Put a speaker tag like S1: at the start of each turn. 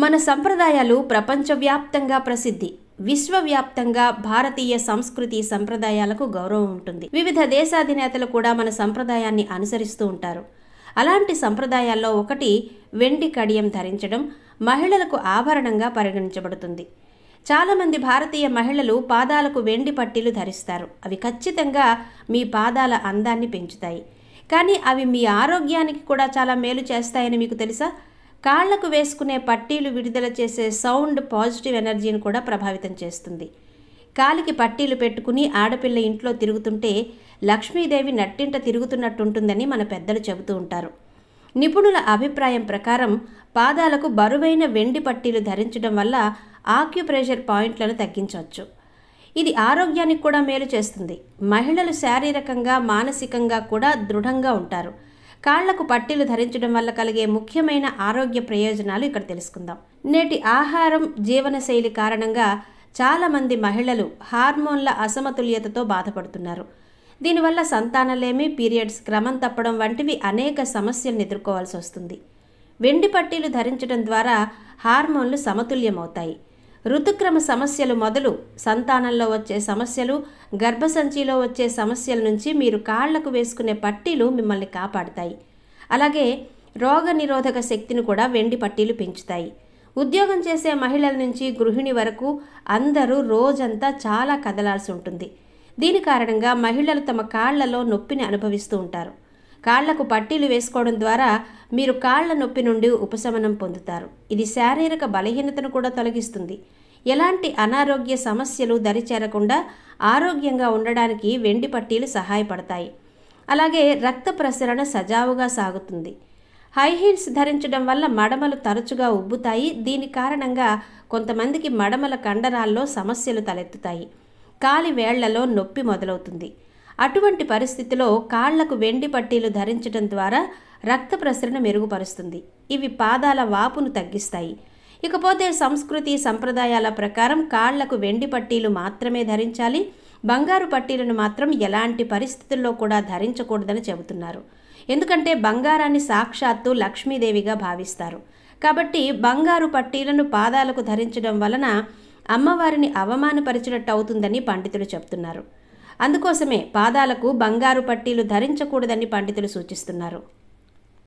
S1: మన సంప్రదాయాలు ప్రపంచవ్యాప్తంగా ప్రసిద్ధి విశ్వవ్యాప్తంగా భారతీయ సంస్కృతి సంప్రదాయాలకు గౌరవం ఉంటుంది వివిధ దేశాధినేతలు కూడా మన సంప్రదాయాన్ని అనుసరిస్తూ ఉంటారు అలాంటి సంప్రదాయాల్లో ఒకటి వెండి కడియం ధరించడం మహిళలకు ఆభరణంగా పరిగణించబడుతుంది చాలామంది భారతీయ మహిళలు పాదాలకు వెండి పట్టీలు ధరిస్తారు అవి ఖచ్చితంగా మీ పాదాల అందాన్ని పెంచుతాయి కానీ అవి మీ ఆరోగ్యానికి కూడా చాలా మేలు చేస్తాయని మీకు తెలుసా కాళ్లకు వేసుకునే పట్టీలు విడుదల చేసే సౌండ్ పాజిటివ్ ఎనర్జీని కూడా ప్రభావితం చేస్తుంది కాలికి పట్టీలు పెట్టుకుని ఆడపిల్ల ఇంట్లో తిరుగుతుంటే లక్ష్మీదేవి నట్టింట తిరుగుతున్నట్టుంటుందని మన పెద్దలు చెబుతూ ఉంటారు నిపుణుల అభిప్రాయం ప్రకారం పాదాలకు బరువైన వెండి పట్టీలు ధరించడం వల్ల ఆక్యుప్రెషర్ పాయింట్లను తగ్గించవచ్చు ఇది ఆరోగ్యానికి కూడా మేలు చేస్తుంది మహిళలు శారీరకంగా మానసికంగా కూడా దృఢంగా ఉంటారు కాళ్లకు పట్టీలు ధరించడం వల్ల కలిగే ముఖ్యమైన ఆరోగ్య ప్రయోజనాలు ఇక్కడ తెలుసుకుందాం నేటి ఆహారం జీవనశైలి కారణంగా చాలామంది మహిళలు హార్మోన్ల అసమతుల్యతతో బాధపడుతున్నారు దీనివల్ల సంతానలేమి పీరియడ్స్ క్రమం తప్పడం వంటివి అనేక సమస్యలను ఎదుర్కోవాల్సి వస్తుంది వెండి పట్టీలు ధరించడం ద్వారా హార్మోన్లు సమతుల్యమవుతాయి ఋతుక్రమ సమస్యలు మొదలు సంతానంలో వచ్చే సమస్యలు గర్భసంచిలో వచ్చే సమస్యల నుంచి మీరు కాళ్లకు వేసుకునే పట్టీలు మిమ్మల్ని కాపాడుతాయి అలాగే రోగ నిరోధక శక్తిని కూడా వెండి పట్టీలు పెంచుతాయి ఉద్యోగం చేసే మహిళల నుంచి గృహిణి వరకు అందరూ రోజంతా చాలా కదలాల్సి ఉంటుంది దీని కారణంగా మహిళలు తమ కాళ్లలో నొప్పిని అనుభవిస్తూ ఉంటారు కాళ్లకు పట్టీలు వేసుకోవడం ద్వారా మీరు కాళ్ల నొప్పి నుండి ఉపశమనం పొందుతారు ఇది శారీరక బలహీనతను కూడా తొలగిస్తుంది ఎలాంటి అనారోగ్య సమస్యలు దరిచేరకుండా ఆరోగ్యంగా ఉండడానికి వెండి పట్టీలు సహాయపడతాయి అలాగే రక్త ప్రసరణ సజావుగా సాగుతుంది హై హీల్స్ ధరించడం వల్ల మడమలు తరచుగా ఉబ్బుతాయి దీని కారణంగా కొంతమందికి మడమల కండరాల్లో సమస్యలు తలెత్తుతాయి కాలి వేళ్లలో నొప్పి మొదలవుతుంది అటువంటి పరిస్థితిలో కాళ్లకు వెండి పట్టీలు ధరించడం ద్వారా రక్త ప్రసరణ మెరుగుపరుస్తుంది ఇవి పాదాల వాపును తగ్గిస్తాయి ఇకపోతే సంస్కృతి సంప్రదాయాల ప్రకారం కాళ్లకు వెండి పట్టీలు మాత్రమే ధరించాలి బంగారు పట్టీలను మాత్రం ఎలాంటి పరిస్థితుల్లో కూడా ధరించకూడదని చెబుతున్నారు ఎందుకంటే బంగారాన్ని సాక్షాత్తు లక్ష్మీదేవిగా భావిస్తారు కాబట్టి బంగారు పట్టీలను పాదాలకు ధరించడం వలన అమ్మవారిని అవమానపరిచినట్టు అవుతుందని పండితులు చెప్తున్నారు అందుకోసమే పాదాలకు బంగారు పట్టీలు ధరించకూడదని పండితులు సూచిస్తున్నారు